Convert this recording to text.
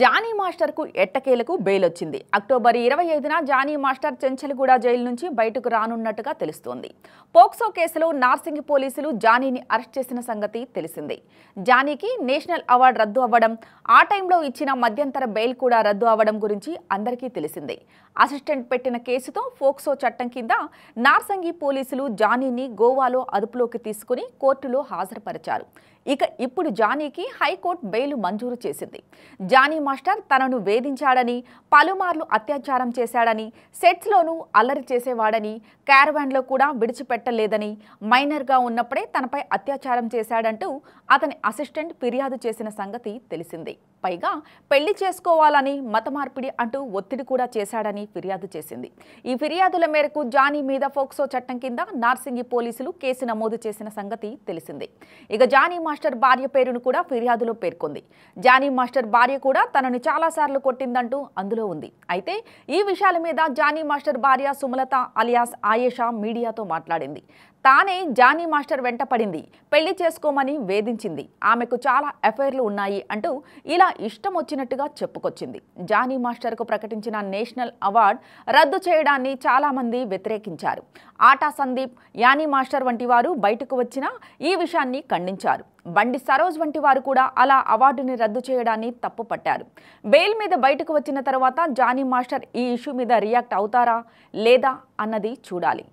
Johnny మాస్టర్కు ఎట్టకేలకు bail వచ్చింది October ఇరవై ఐదున జానీ మాస్టర్ చెంచలిగూడ జైలు నుంచి బయటకు రానున్నట్టుగా తెలుస్తోంది పోక్సో కేసులో నార్సింగ్ పోలీసులు జానీని అరెస్ట్ చేసిన సంగతి తెలిసింది జానీకి నేషనల్ అవార్డు రద్దు అవ్వడం ఆ టైంలో ఇచ్చిన మధ్యంతర బెయిల్ కూడా రద్దు అవ్వడం గురించి అందరికీ తెలిసిందే అసిస్టెంట్ పెట్టిన కేసుతో ఫోక్సో చట్టం కింద నార్సంగి పోలీసులు జానీని గోవాలో అదుపులోకి తీసుకుని కోర్టులో హాజరుపరిచారు ఇక ఇప్పుడు జానీకి హైకోర్టు బెయిల్ మంజూరు చేసింది జానీ మాస్టర్ తనను వేధించాడని పలుమార్లు అత్యాచారం చేశాడని సెట్స్లోనూ అల్లరి చేసేవాడని క్యారవాన్లో కూడా విడిచిపెట్టలేదని మైనర్గా ఉన్నప్పుడే తనపై అత్యాచారం చేశాడంటూ అతని అసిస్టెంట్ ఫిర్యాదు చేసిన సంగతి తెలిసింది పైగా పెళ్లి చేసుకోవాలని మతమార్పిడి అంటూ ఒత్తిడి కూడా చేశాడని ఫిర్యాదు చేసింది ఈ ఫిర్యాదుల మేరకు జానీ మీద ఫోక్సో చట్టం కింద నార్సింగి పోలీసులు కేసు నమోదు చేసిన సంగతి తెలిసింది ఇక జానీ మాస్టర్ మాస్టర్ భార్య పేరును కూడా ఫిర్యాదులో పేర్కొంది జానీ మాస్టర్ భార్య కూడా తనను చాలాసార్లు కొట్టిందంటూ అందులో ఉంది అయితే ఈ విషయాల మీద జానీ మాస్టర్ భార్య సుమలత అలియాస్ ఆయేషా మీడియాతో మాట్లాడింది తానే జానీ మాస్టర్ వెంట పడింది పెళ్లి చేసుకోమని వేధించింది ఆమెకు చాలా అఫైర్లు ఉన్నాయి అంటూ ఇలా ఇష్టం వచ్చినట్టుగా చెప్పుకొచ్చింది జానీ మాస్టర్కు ప్రకటించిన నేషనల్ అవార్డు రద్దు చేయడాన్ని చాలామంది వ్యతిరేకించారు ఆటా సందీప్ యానీ మాస్టర్ వంటి వారు బయటకు వచ్చిన ఈ విషయాన్ని ఖండించారు బండి సరోజ్ వంటి వారు కూడా అలా అవార్డుని రద్దు చేయడాన్ని తప్పుపట్టారు బెయిల్ మీద బయటకు వచ్చిన తర్వాత జానీ మాస్టర్ ఈ ఇష్యూ మీద రియాక్ట్ అవుతారా లేదా అన్నది చూడాలి